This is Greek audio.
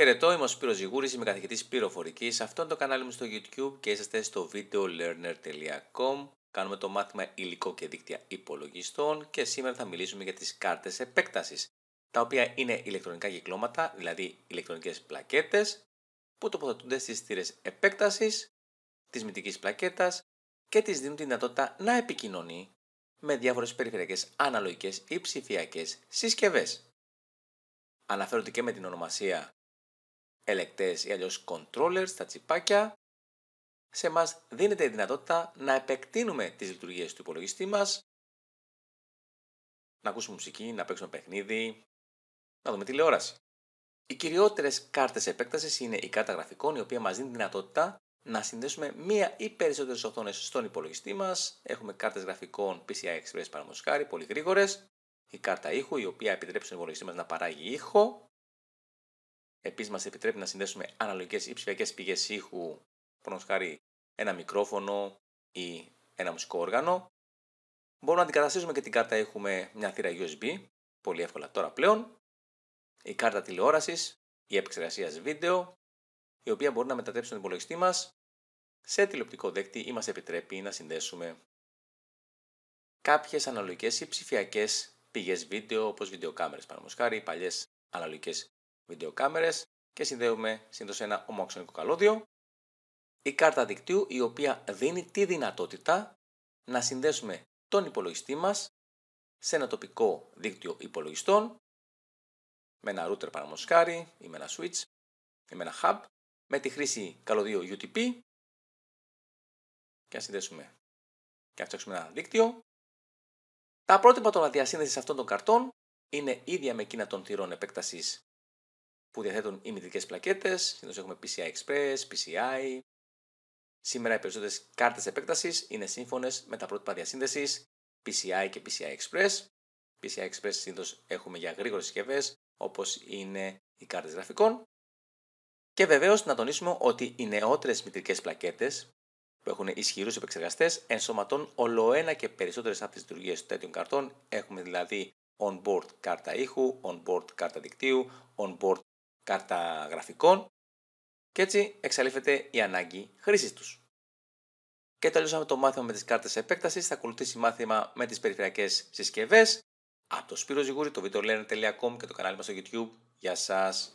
Χαιρετώ, είμαι ο Σπύρος Ζιγούρης, είμαι καθηγητής πληροφορικής. Αυτό είναι το κανάλι μου στο YouTube και είσαστε στο videolearner.com. Κάνουμε το μάθημα υλικό και δίκτυα υπολογιστών και σήμερα θα μιλήσουμε για τις κάρτες επέκτασης, τα οποία είναι ηλεκτρονικά κυκλώματα, δηλαδή ηλεκτρονικές πλακέτες, που τοποθετούνται στις θύρες επέκτασης, της μυντικής πλακέτας και τις δίνουν τη δυνατότητα να επικοινωνεί με διάφορες περιφερειακές αναλογικές ή ψηφιακές συσκευές. Αναφέρονται και με την ονομασία ελεκτές ή αλλιώς controllers στα τσιπάκια, σε μας δίνεται η δυνατότητα να επεκτείνουμε τις λειτουργίες του υπολογιστή μας, να ακούσουμε μουσική, να παίξουμε παιχνίδι, να δούμε τηλεόραση. Οι κυριότερες κάρτες επέκτασης είναι η κάρτα γραφικών, η οποία μας δίνει τη δυνατότητα να συνδέσουμε μία ή περισσότερες οθόνες στον υπολογιστή μας. Έχουμε κάρτες γραφικών PCI Express παραδείγματος πολύ γρήγορες. Η κάρτα ήχου, η οποία επιτρέπει στον υπολογιστή μας να παράγει ήχο. Επίσης, μας επιτρέπει να συνδέσουμε αναλογικές ή ψηφιακέ πηγές ήχου, παραδείγματο χάρη ένα μικρόφωνο ή ένα μουσικό όργανο. Μπορούμε να αντικαταστήσουμε και την κάρτα ήχου έχουμε μια θύρα USB, πολύ εύκολα τώρα πλέον. Η κάρτα τηλεόρασης ή επεξεργασίας βίντεο, η οποία μπορεί να μετατρέψει τον υπολογιστή μας σε τηλεοπτικό δέκτη ή μας επιτρέπει να συνδέσουμε κάποιες αναλογικές ή ψηφιακές πηγές βίντεο, όπως βιντεοκάμερες παραδείγματος χάρη, παλιές αναλογικές βιντεοκάμερες και συνδέουμε σύντος ένα ομοαξονικό καλώδιο. Η κάρτα δικτύου η οποία δίνει τη δυνατότητα να συνδέσουμε τον υπολογιστή μας σε ένα τοπικό δίκτυο υπολογιστών με ένα router παραμοσχάρι ή με ένα switch ή με ένα hub με τη χρήση καλωδίου UTP και να συνδέσουμε και να φτιάξουμε ένα δίκτυο. Τα πρότυπα των διασύνδεση αυτών των καρτών είναι ίδια με εκείνα των τυρών επέκτασης που διαθέτουν οι μητρικές πλακέτες, συνήθως έχουμε PCI Express, PCI. Σήμερα οι περισσότερες κάρτες επέκτασης είναι σύμφωνες με τα πρότυπα διασύνδεσης PCI και PCI Express. PCI Express συνήθως έχουμε για γρήγορες συσκευές, όπως είναι οι κάρτες γραφικών. Και βεβαίως να τονίσουμε ότι οι νεότερες μητρικέ πλακέτες, που έχουν ισχυρούς επεξεργαστές ενσωματώνουν ολοένα και περισσότερες από τι λειτουργίες τέτοιων καρτών. Έχουμε δηλαδή on-board κάρτα ήχου, on-board κάρτα δικτύου, on-board κάρτα γραφικών και έτσι εξαλείφεται η ανάγκη χρήσης τους. Και τελειώσαμε το μάθημα με τις κάρτες επέκτασης. Θα ακολουθήσει μάθημα με τις περιφερειακές συσκευές. Από το Σπύρος Ζιγούρη, το videolearn.com και το κανάλι μας στο YouTube. Γεια σας!